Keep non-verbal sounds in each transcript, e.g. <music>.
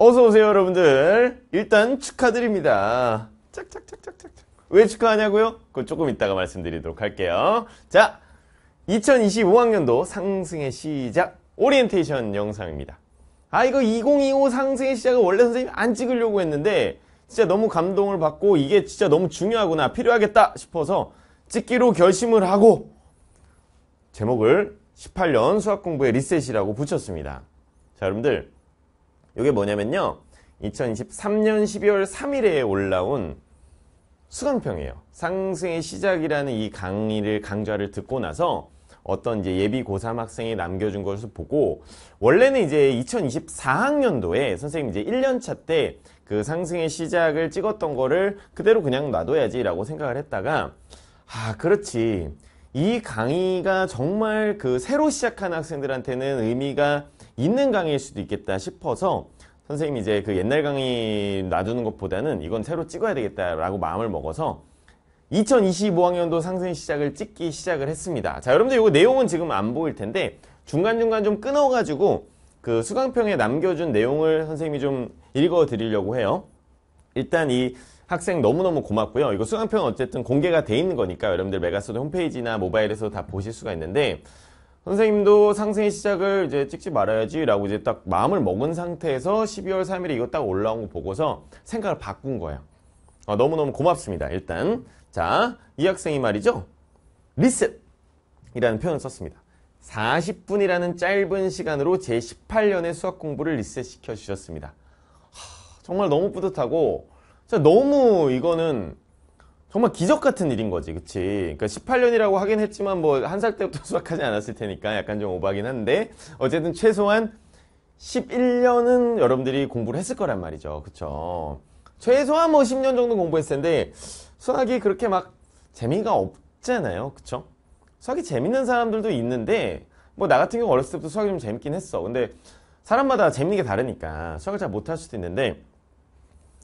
어서오세요, 여러분들. 일단 축하드립니다. 짝짝짝짝짝. 왜 축하하냐고요? 그거 조금 이따가 말씀드리도록 할게요. 자, 2025학년도 상승의 시작 오리엔테이션 영상입니다. 아, 이거 2025 상승의 시작은 원래 선생님이 안 찍으려고 했는데 진짜 너무 감동을 받고 이게 진짜 너무 중요하구나, 필요하겠다 싶어서 찍기로 결심을 하고 제목을 18년 수학 공부의 리셋이라고 붙였습니다. 자, 여러분들 이게 뭐냐면요. 2023년 12월 3일에 올라온 수강평이에요. 상승의 시작이라는 이 강의를 강좌를 듣고 나서 어떤 이제 예비 고3 학생이 남겨준 것을 보고 원래는 이제 2024학년도에 선생님 이제 1년차 때 그 상승의 시작을 찍었던 거를 그대로 그냥 놔둬야지라고 생각을 했다가 아 그렇지 이 강의가 정말 그 새로 시작한 학생들한테는 의미가 있는 강의일 수도 있겠다 싶어서 선생님이 이제 그 옛날 강의 놔두는 것보다는 이건 새로 찍어야 되겠다라고 마음을 먹어서 2025학년도 상승 시작을 찍기 시작을 했습니다. 자, 여러분들 이거 내용은 지금 안 보일 텐데 중간중간 좀 끊어가지고 그 수강평에 남겨준 내용을 선생님이 좀 읽어 드리려고 해요. 일단 이 학생 너무너무 고맙고요. 이거 수강평 어쨌든 공개가 돼 있는 거니까 여러분들 메가소드 홈페이지나 모바일에서 다 보실 수가 있는데 선생님도 상승의 시작을 이제 찍지 말아야지 라고 이제 딱 마음을 먹은 상태에서 12월 3일에 이거 딱 올라온 거 보고서 생각을 바꾼 거예요. 어, 너무너무 고맙습니다. 일단 자, 이 학생이 말이죠. 리셋! 이라는 표현을 썼습니다. 40분이라는 짧은 시간으로 제 18년의 수학 공부를 리셋시켜 주셨습니다. 하, 정말 너무 뿌듯하고 너무 이거는 정말 기적 같은 일인 거지, 그치? 그러니까 18년이라고 하긴 했지만 뭐 한 살 때부터 <laughs> 수학하지 않았을 테니까 약간 좀 오바긴 한데 어쨌든 최소한 11년은 여러분들이 공부를 했을 거란 말이죠, 그쵸? 최소한 뭐 10년 정도 공부했을 텐데 수학이 그렇게 막 재미가 없잖아요, 그쵸? 수학이 재밌는 사람들도 있는데 뭐 나 같은 경우 어렸을 때부터 수학이 좀 재밌긴 했어. 근데 사람마다 재밌는 게 다르니까 수학을 잘 못할 수도 있는데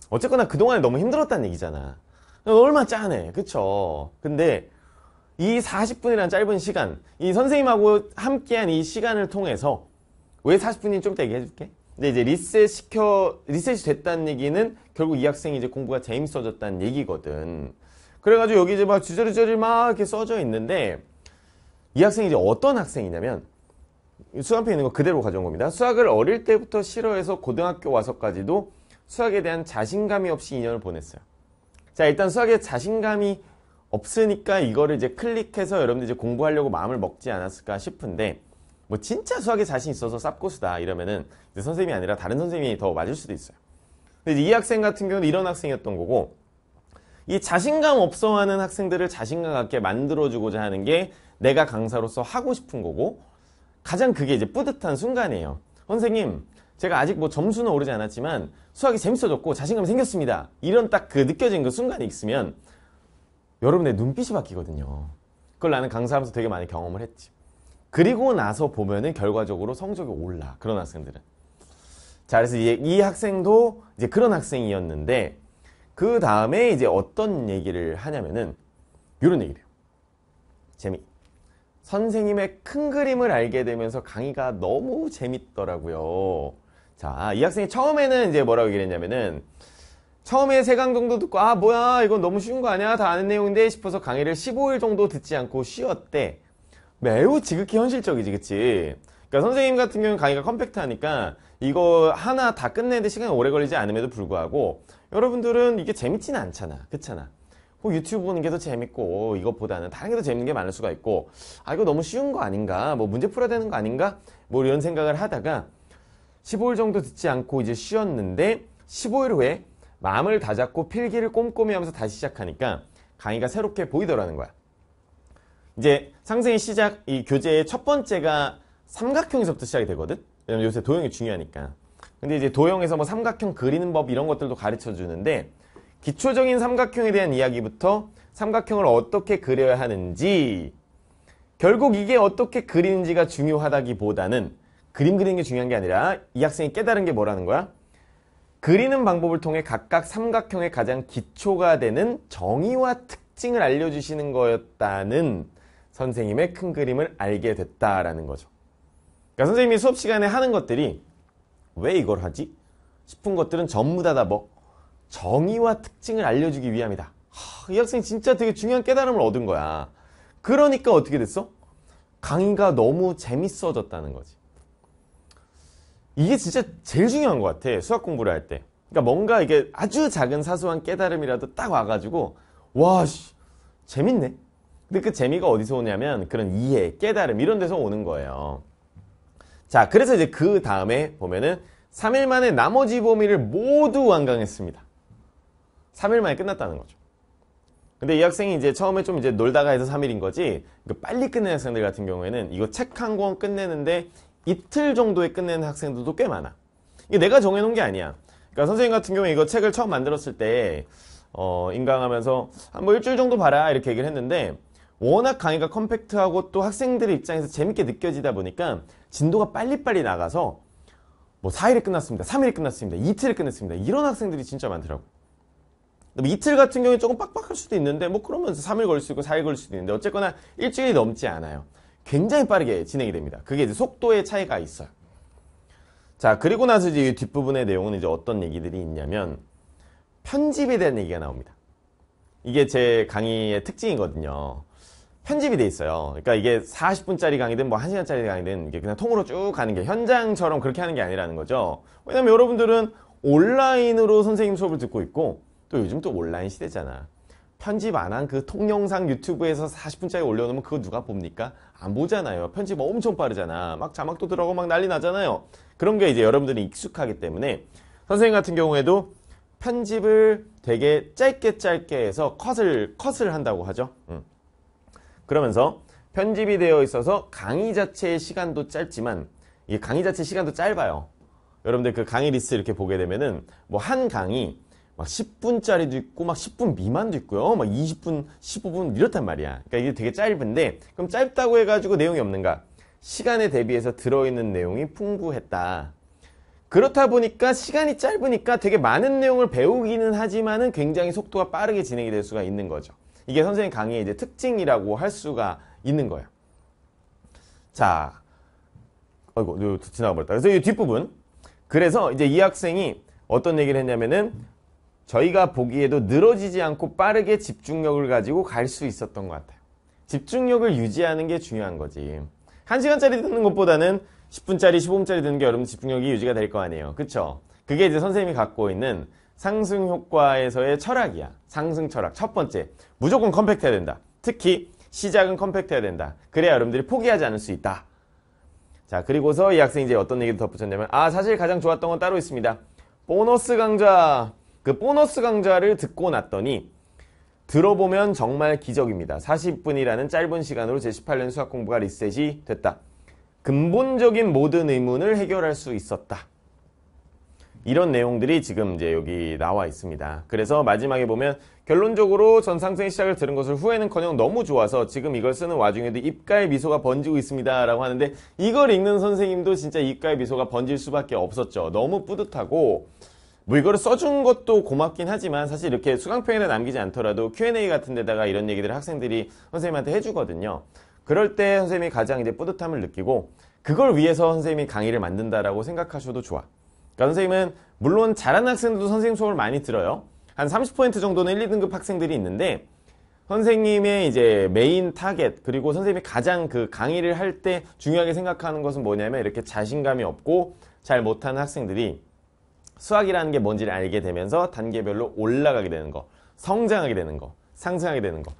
어쨌거나 그동안에 너무 힘들었다는 얘기잖아. 얼마나 짠해. 그쵸? 근데 이4 0분이란 짧은 시간, 이 선생님하고 함께한 이 시간을 통해서 왜 40분인지 좀 이따 얘기해줄게. 근데 이제 리셋 시켜, 리셋이 됐다는 얘기는 결국 이 학생이 이제 공부가 재밌어졌다는 얘기거든. 그래가지고 여기 이제 막 주저리저리 막 이렇게 써져 있는데 이 학생이 이제 어떤 학생이냐면 수학에 있는 거 그대로 가져온 겁니다. 수학을 어릴 때부터 싫어해서 고등학교 와서까지도 수학에 대한 자신감이 없이 2년을 보냈어요. 자 일단 수학에 자신감이 없으니까 이거를 이제 클릭해서 여러분들 이제 공부하려고 마음을 먹지 않았을까 싶은데 뭐 진짜 수학에 자신 있어서 쌉고수다 이러면은 이제 선생님이 아니라 다른 선생님이 더 맞을 수도 있어요. 근데 이 학생 같은 경우는 이런 학생이었던 거고 이 자신감 없어하는 학생들을 자신감 갖게 만들어주고자 하는 게 내가 강사로서 하고 싶은 거고 가장 그게 이제 뿌듯한 순간이에요. 선생님 제가 아직 뭐 점수는 오르지 않았지만 수학이 재밌어졌고 자신감이 생겼습니다. 이런 딱 그 느껴진 그 순간이 있으면 여러분의 눈빛이 바뀌거든요. 그걸 나는 강사하면서 되게 많이 경험을 했지. 그리고 나서 보면은 결과적으로 성적이 올라. 그런 학생들은. 자, 그래서 이 학생도 이제 그런 학생이었는데 그 다음에 이제 어떤 얘기를 하냐면은 이런 얘기를 해요. 재미. 선생님의 큰 그림을 알게 되면서 강의가 너무 재밌더라고요. 자, 이 학생이 처음에는 이제 뭐라고 얘기를 했냐면은 처음에 세 강 정도 듣고 아 뭐야 이건 너무 쉬운 거 아니야 다 아는 내용인데 싶어서 강의를 15일 정도 듣지 않고 쉬었대 매우 지극히 현실적이지 그치 그러니까 선생님 같은 경우는 강의가 컴팩트하니까 이거 하나 다 끝내는데 시간이 오래 걸리지 않음에도 불구하고 여러분들은 이게 재밌진 않잖아 그렇잖아 뭐 유튜브 보는 게 더 재밌고 이것보다는 다른 게 더 재밌는 게 많을 수가 있고 아 이거 너무 쉬운 거 아닌가 뭐 문제 풀어야 되는 거 아닌가 뭐 이런 생각을 하다가 15일 정도 듣지 않고 이제 쉬었는데 15일 후에 마음을 다잡고 필기를 꼼꼼히 하면서 다시 시작하니까 강의가 새롭게 보이더라는 거야. 이제 상생의 시작 이 교재의 첫 번째가 삼각형에서부터 시작이 되거든. 왜냐면 요새 도형이 중요하니까. 근데 이제 도형에서 뭐 삼각형 그리는 법 이런 것들도 가르쳐 주는데 기초적인 삼각형에 대한 이야기부터 삼각형을 어떻게 그려야 하는지 결국 이게 어떻게 그리는지가 중요하다기보다는 그림 그리는 게 중요한 게 아니라 이 학생이 깨달은 게 뭐라는 거야? 그리는 방법을 통해 각각 삼각형의 가장 기초가 되는 정의와 특징을 알려주시는 거였다는 선생님의 큰 그림을 알게 됐다라는 거죠. 그러니까 선생님이 수업 시간에 하는 것들이 왜 이걸 하지? 싶은 것들은 전부 다 다 뭐 정의와 특징을 알려주기 위함이다. 하, 이 학생 진짜 되게 중요한 깨달음을 얻은 거야. 그러니까 어떻게 됐어? 강의가 너무 재밌어졌다는 거지. 이게 진짜 제일 중요한 것 같아. 수학 공부를 할 때. 그러니까 뭔가 이게 아주 작은 사소한 깨달음이라도 딱 와가지고, 와, 씨, 재밌네. 근데 그 재미가 어디서 오냐면 그런 이해, 깨달음 이런 데서 오는 거예요. 자, 그래서 이제 그 다음에 보면은 3일 만에 나머지 범위를 모두 완강했습니다. 3일 만에 끝났다는 거죠. 근데 이 학생이 이제 처음에 좀 이제 놀다가 해서 3일인 거지, 그 빨리 끝내는 학생들 같은 경우에는 이거 책 한 권 끝내는데 이틀 정도에 끝내는 학생들도 꽤 많아. 이게 내가 정해놓은 게 아니야. 그러니까 선생님 같은 경우에 이거 책을 처음 만들었을 때 어, 인강하면서 한 뭐 일주일 정도 봐라 이렇게 얘기를 했는데 워낙 강의가 컴팩트하고 또 학생들의 입장에서 재밌게 느껴지다 보니까 진도가 빨리빨리 나가서 뭐 4일에 끝났습니다. 3일에 끝났습니다. 이틀에 끝났습니다. 이런 학생들이 진짜 많더라고. 이틀 같은 경우에 조금 빡빡할 수도 있는데 뭐 그러면서 3일 걸릴수 있고 4일 걸릴 수도 있는데 어쨌거나 일주일이 넘지 않아요. 굉장히 빠르게 진행이 됩니다. 그게 이제 속도의 차이가 있어요. 자, 그리고 나서 이제 이 뒷부분의 내용은 이제 어떤 얘기들이 있냐면 편집에 대한 얘기가 나옵니다. 이게 제 강의의 특징이거든요. 편집이 돼 있어요. 그러니까 이게 40분짜리 강의든 뭐 1시간짜리 강의든 이게 그냥 통으로 쭉 가는 게 현장처럼 그렇게 하는 게 아니라는 거죠. 왜냐면 여러분들은 온라인으로 선생님 수업을 듣고 있고 또 요즘 또 온라인 시대잖아. 편집 안 한 그 통영상 유튜브에서 40분짜리 올려놓으면 그거 누가 봅니까? 안 보잖아요. 편집 엄청 빠르잖아. 막 자막도 들어가고 막 난리 나잖아요. 그런 게 이제 여러분들이 익숙하기 때문에 선생님 같은 경우에도 편집을 되게 짧게 짧게 해서 컷을 컷을 한다고 하죠. 음. 그러면서 편집이 되어 있어서 강의 자체의 시간도 짧지만 이 강의 자체 시간도 짧아요. 여러분들 그 강의 리스트 이렇게 보게 되면은 뭐 한 강의 막 10분짜리도 있고 막 10분 미만도 있고요. 막 20분, 15분 이렇단 말이야. 그러니까 이게 되게 짧은데 그럼 짧다고 해가지고 내용이 없는가? 시간에 대비해서 들어있는 내용이 풍부했다. 그렇다 보니까 시간이 짧으니까 되게 많은 내용을 배우기는 하지만은 굉장히 속도가 빠르게 진행이 될 수가 있는 거죠. 이게 선생님 강의의 이제 특징이라고 할 수가 있는 거예요. 자, 아이고, 지나가 버렸다. 그래서 이 뒷부분. 그래서 이제 이 학생이 어떤 얘기를 했냐면은 저희가 보기에도 늘어지지 않고 빠르게 집중력을 가지고 갈 수 있었던 것 같아요. 집중력을 유지하는 게 중요한 거지. 1시간짜리 듣는 것보다는 10분짜리, 15분짜리 듣는 게 여러분 집중력이 유지가 될 거 아니에요. 그쵸? 그게 이제 선생님이 갖고 있는 상승 효과에서의 철학이야. 상승 철학. 첫 번째. 무조건 컴팩트해야 된다. 특히 시작은 컴팩트해야 된다. 그래야 여러분들이 포기하지 않을 수 있다. 자, 그리고서 이 학생이 이제 어떤 얘기를 덧붙였냐면, 아, 사실 가장 좋았던 건 따로 있습니다. 보너스 강좌. 그 보너스 강좌를 듣고 났더니 들어보면 정말 기적입니다. 40분이라는 짧은 시간으로 제 18년 수학 공부가 리셋이 됐다. 근본적인 모든 의문을 해결할 수 있었다. 이런 내용들이 지금 이제 여기 나와 있습니다. 그래서 마지막에 보면 결론적으로 전 상승의 시작을 들은 것을 후에는커녕 너무 좋아서 지금 이걸 쓰는 와중에도 입가에 미소가 번지고 있습니다라고 하는데 이걸 읽는 선생님도 진짜 입가에 미소가 번질 수밖에 없었죠. 너무 뿌듯하고 뭐 이거를 써준 것도 고맙긴 하지만 사실 이렇게 수강평에는 남기지 않더라도 Q&A 같은 데다가 이런 얘기들을 학생들이 선생님한테 해주거든요. 그럴 때 선생님이 가장 이제 뿌듯함을 느끼고 그걸 위해서 선생님이 강의를 만든다라고 생각하셔도 좋아. 그러니까 선생님은 물론 잘하는 학생들도 선생님 수업을 많이 들어요. 한 30% 정도는 1, 2등급 학생들이 있는데 선생님의 이제 메인 타겟 그리고 선생님이 가장 그 강의를 할 때 중요하게 생각하는 것은 뭐냐면 이렇게 자신감이 없고 잘 못하는 학생들이 수학이라는 게 뭔지를 알게 되면서 단계별로 올라가게 되는 거, 성장하게 되는 거, 상승하게 되는 거.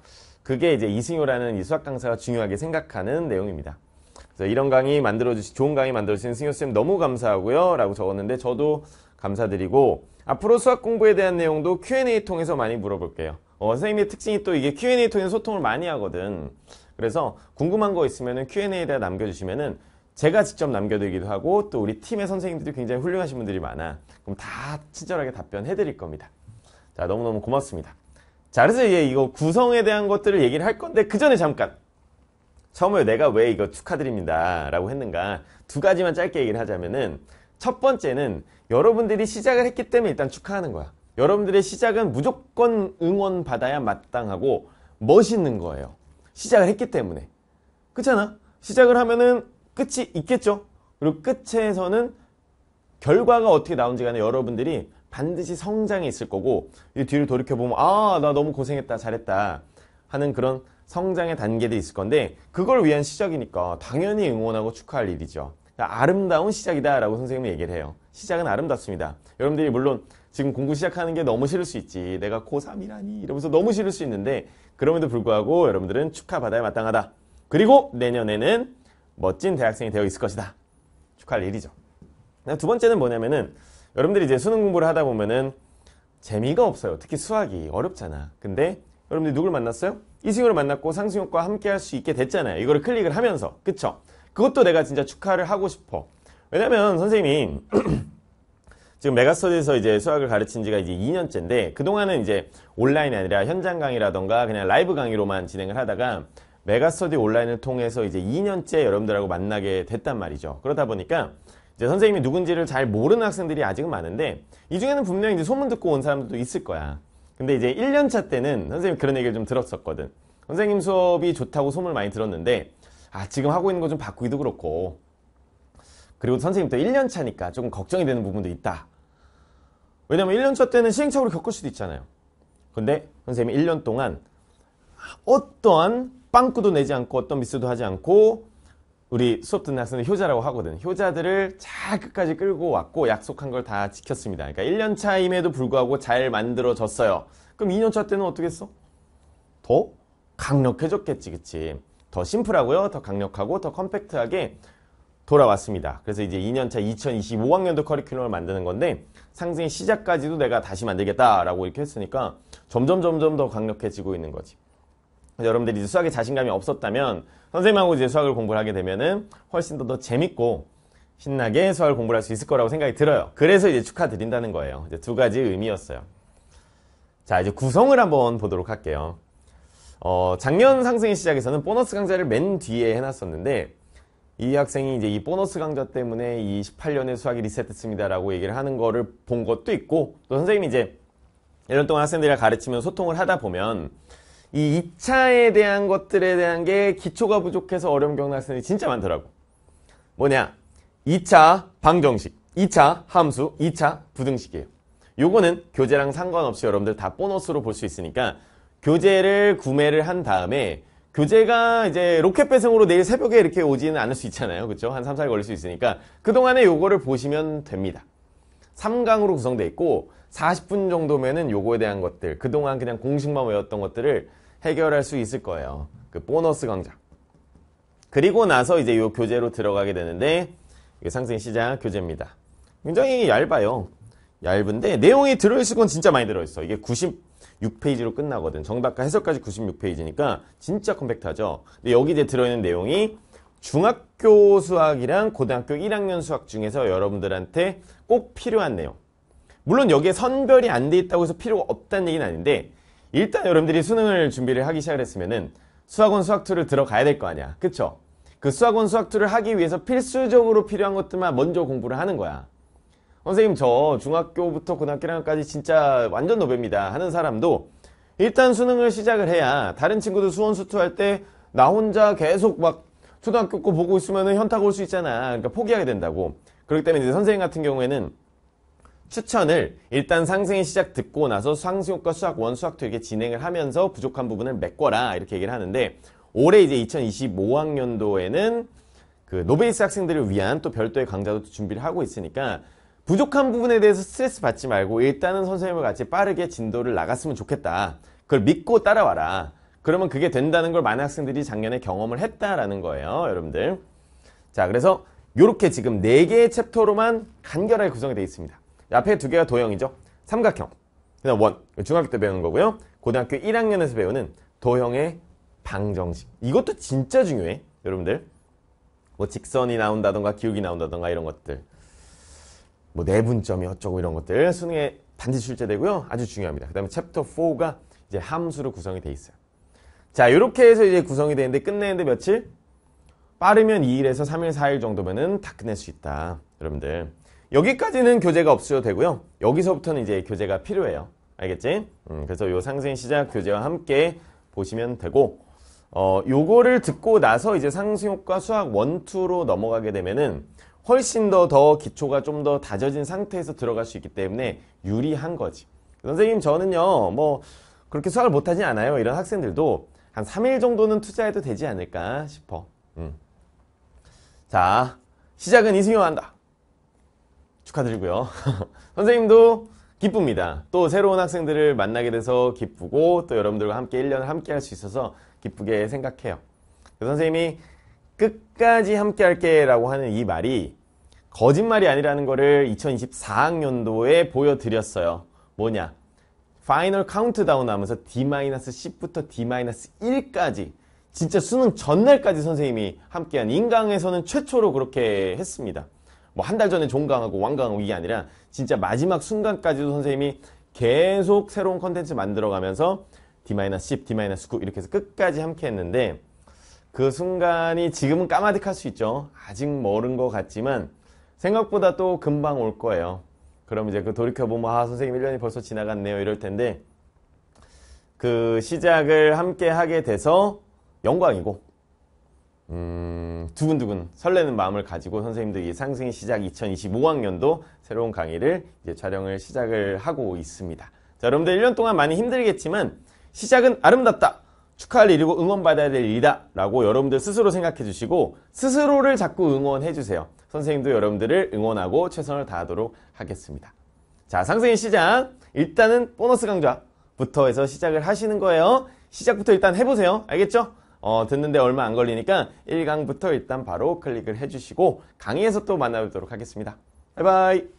그게 이제 이승효라는 이 수학 강사가 중요하게 생각하는 내용입니다. 그래서 이런 강의 만들어주시, 좋은 강의 만들어주신 승효쌤 너무 감사하고요. 라고 적었는데 저도 감사드리고 앞으로 수학 공부에 대한 내용도 Q&A 통해서 많이 물어볼게요. 어, 선생님의 특징이 또 이게 Q&A 통해서 소통을 많이 하거든. 그래서 궁금한 거 있으면 Q&A에다 남겨주시면은 제가 직접 남겨드리기도 하고 또 우리 팀의 선생님들이 굉장히 훌륭하신 분들이 많아 그럼 다 친절하게 답변해 드릴 겁니다 자 너무너무 고맙습니다 자 그래서 이제 이거 구성에 대한 것들을 얘기를 할 건데 그 전에 잠깐 처음에 내가 왜 이거 축하드립니다 라고 했는가 두 가지만 짧게 얘기를 하자면은 첫 번째는 여러분들이 시작을 했기 때문에 일단 축하하는 거야 여러분들의 시작은 무조건 응원받아야 마땅하고 멋있는 거예요 시작을 했기 때문에 그렇잖아 시작을 하면은 끝이 있겠죠. 그리고 끝에서는 결과가 어떻게 나온지 간에 여러분들이 반드시 성장이 있을 거고 이 뒤를 돌이켜보면 아 나 너무 고생했다 잘했다 하는 그런 성장의 단계도 있을 건데 그걸 위한 시작이니까 당연히 응원하고 축하할 일이죠. 그러니까 아름다운 시작이다 라고 선생님은 얘기를 해요. 시작은 아름답습니다. 여러분들이 물론 지금 공부 시작하는 게 너무 싫을 수 있지. 내가 고3이라니 이러면서 너무 싫을 수 있는데 그럼에도 불구하고 여러분들은 축하받아야 마땅하다. 그리고 내년에는 멋진 대학생이 되어 있을 것이다. 축하할 일이죠. 네, 두 번째는 뭐냐면은 여러분들이 이제 수능 공부를 하다 보면은 재미가 없어요. 특히 수학이 어렵잖아. 근데 여러분들이 누굴 만났어요? 이승우를 만났고 상승효과 함께 할 수 있게 됐잖아요. 이거를 클릭을 하면서. 그쵸? 그것도 내가 진짜 축하를 하고 싶어. 왜냐면 선생님 <clears throat> 지금 메가스터디에서 이제 수학을 가르친 지가 이제 2년째인데 그동안은 이제 온라인이 아니라 현장 강의라던가 그냥 라이브 강의로만 진행을 하다가 메가스터디 온라인을 통해서 이제 2년째 여러분들하고 만나게 됐단 말이죠. 그러다 보니까 이제 선생님이 누군지를 잘 모르는 학생들이 아직은 많은데 이 중에는 분명히 이제 소문 듣고 온 사람들도 있을 거야. 근데 이제 1년차 때는 선생님 이 그런 얘기를 좀 들었었거든. 선생님 수업이 좋다고 소문을 많이 들었는데 아 지금 하고 있는 거 좀 바꾸기도 그렇고 그리고 선생님 또 1년차니까 조금 걱정이 되는 부분도 있다. 왜냐면 1년차 때는 시행착오를 겪을 수도 있잖아요. 근데 선생님이 1년 동안 어떠한 빵꾸도 내지 않고 어떤 미스도 하지 않고 우리 수업 듣는 학생들 효자라고 하거든. 효자들을 잘 끝까지 끌고 왔고 약속한 걸 다 지켰습니다. 그러니까 1년 차임에도 불구하고 잘 만들어졌어요. 그럼 2년 차 때는 어떻게 했어? 더 강력해졌겠지, 그치? 더 심플하고요. 더 강력하고 더 컴팩트하게 돌아왔습니다. 그래서 이제 2년차 2025학년도 커리큘럼을 만드는 건데 상승의 시작까지도 내가 다시 만들겠다라고 이렇게 했으니까 점점 점점 더 강력해지고 있는 거지. 여러분들이 이제 수학에 자신감이 없었다면 선생님하고 이제 수학을 공부를 하게 되면은 훨씬 더, 더 재밌고 신나게 수학을 공부할수 있을 거라고 생각이 들어요. 그래서 이제 축하드린다는 거예요. 이제 두 가지 의미였어요. 자, 이제 구성을 한번 보도록 할게요. 어, 작년 상승의 시작에서는 보너스 강좌를 맨 뒤에 해놨었는데 이 학생이 이제 이 보너스 강좌 때문에 이 18년의 수학이 리셋됐습니다라고 얘기를 하는 거를 본 것도 있고 또 선생님이 이제 이런 동안 학생들이랑 가르치면 소통을 하다 보면 이 2차에 대한 것들에 대한 게 기초가 부족해서 어려운경는 학생이 진짜 많더라고. 뭐냐? 2차 방정식, 2차 함수, 2차 부등식이에요. 요거는 교재랑 상관없이 여러분들 다 보너스로 볼 수 있으니까 교재를 구매를 한 다음에 교재가 이제 로켓 배송으로 내일 새벽에 이렇게 오지는 않을 수 있잖아요. 그쵸한 3, 4일 걸릴 수 있으니까 그동안에 요거를 보시면 됩니다. 3강으로 구성되어 있고 40분 정도면은 요거에 대한 것들, 그동안 그냥 공식만 외웠던 것들을 해결할 수 있을 거예요. 그 보너스 강좌. 그리고 나서 이제 이 교재로 들어가게 되는데 상승 시작 교재입니다. 굉장히 얇아요. 얇은데 내용이 들어있을 건 진짜 많이 들어있어. 이게 96페이지로 끝나거든. 정답과 해석까지 96페이지니까 진짜 컴팩트하죠. 근데 여기 이제 들어있는 내용이 중학교 수학이랑 고등학교 1학년 수학 중에서 여러분들한테 꼭 필요한 내용. 물론 여기에 선별이 안 돼 있다고 해서 필요가 없다는 얘기는 아닌데 일단 여러분들이 수능을 준비를 하기 시작을 했으면은 수학원 수학2를 들어가야 될 거 아니야. 그쵸? 그 수학원 수학2를 하기 위해서 필수적으로 필요한 것들만 먼저 공부를 하는 거야. 선생님 저 중학교부터 고등학교 1학년까지 진짜 완전 노배입니다 하는 사람도 일단 수능을 시작을 해야 다른 친구들 수원 수투할 때 나 혼자 계속 막 초등학교 거 보고 있으면 현타가 올 수 있잖아 그러니까 포기하게 된다고 그렇기 때문에 이제 선생님 같은 경우에는 추천을 일단 상승이 시작 듣고 나서 상승효과 수학 원 수학 2에게 진행을 하면서 부족한 부분을 메꿔라 이렇게 얘기를 하는데 올해 이제 2025학년도에는 그 노베이스 학생들을 위한 또 별도의 강좌도 준비를 하고 있으니까 부족한 부분에 대해서 스트레스 받지 말고 일단은 선생님과 같이 빠르게 진도를 나갔으면 좋겠다. 그걸 믿고 따라와라. 그러면 그게 된다는 걸 많은 학생들이 작년에 경험을 했다라는 거예요, 여러분들. 자, 그래서 이렇게 지금 4개의 챕터로만 간결하게 구성이 되어 있습니다. 앞에 두 개가 도형이죠. 삼각형. 그다음 원. 중학교 때 배우는 거고요. 고등학교 1학년에서 배우는 도형의 방정식. 이것도 진짜 중요해. 여러분들. 뭐 직선이 나온다던가 기울기 나온다던가 이런 것들. 뭐 내분점이 어쩌고 이런 것들 수능에 반드시 출제되고요. 아주 중요합니다. 그다음에 챕터 4가 이제 함수로 구성이 돼 있어요. 자, 이렇게 해서 이제 구성이 되는데 끝내는데 며칠? 빠르면 2일에서 3일, 4일 정도면은 다 끝낼 수 있다. 여러분들. 여기까지는 교재가 없어도 되고요. 여기서부터는 이제 교재가 필요해요. 알겠지? 음, 그래서 요 상생 시작 교재와 함께 보시면 되고 어, 요거를 듣고 나서 이제 상승효과 수학 1, 2로 넘어가게 되면은 훨씬 더 더 기초가 좀 더 다져진 상태에서 들어갈 수 있기 때문에 유리한 거지. 선생님 저는요 뭐 그렇게 수학을 못하지 않아요. 이런 학생들도 한 3일 정도는 투자해도 되지 않을까 싶어. 음. 자 시작은 이승용 한다. 축하드리고요. <laughs> 선생님도 기쁩니다. 또 새로운 학생들을 만나게 돼서 기쁘고 또 여러분들과 함께 1년을 함께 할 수 있어서 기쁘게 생각해요. 선생님이 끝까지 함께 할게 라고 하는 이 말이 거짓말이 아니라는 거를 2024학년도에 보여드렸어요. 뭐냐? 파이널 카운트다운 하면서 D-10부터 D-1까지 진짜 수능 전날까지 선생님이 함께한 인강에서는 최초로 그렇게 했습니다. 뭐한달 전에 종강하고 완강하고 이게 아니라 진짜 마지막 순간까지도 선생님이 계속 새로운 컨텐츠 만들어가면서 D-10, D-9 이렇게 해서 끝까지 함께 했는데 그 순간이 지금은 까마득할 수 있죠. 아직 멀은 것 같지만 생각보다 또 금방 올 거예요. 그럼 이제 그 돌이켜보면 아 선생님 1년이 벌써 지나갔네요 이럴 텐데 그 시작을 함께 하게 돼서 영광이고 음, 두근두근 설레는 마음을 가지고 선생님들이 상승 시작 2025학년도 새로운 강의를 이제 촬영을 시작을 하고 있습니다. 자, 여러분들 1년 동안 많이 힘들겠지만 시작은 아름답다. 축하할 일이고 응원받아야 될 일이다. 라고 여러분들 스스로 생각해 주시고 스스로를 자꾸 응원해 주세요. 선생님도 여러분들을 응원하고 최선을 다하도록 하겠습니다. 자, 상승의 시작. 일단은 보너스 강좌부터 해서 시작을 하시는 거예요. 시작부터 일단 해보세요. 알겠죠? 어, 듣는데 얼마 안 걸리니까 1강부터 일단 바로 클릭을 해주시고 강의에서 또 만나뵙도록 하겠습니다. 바이바이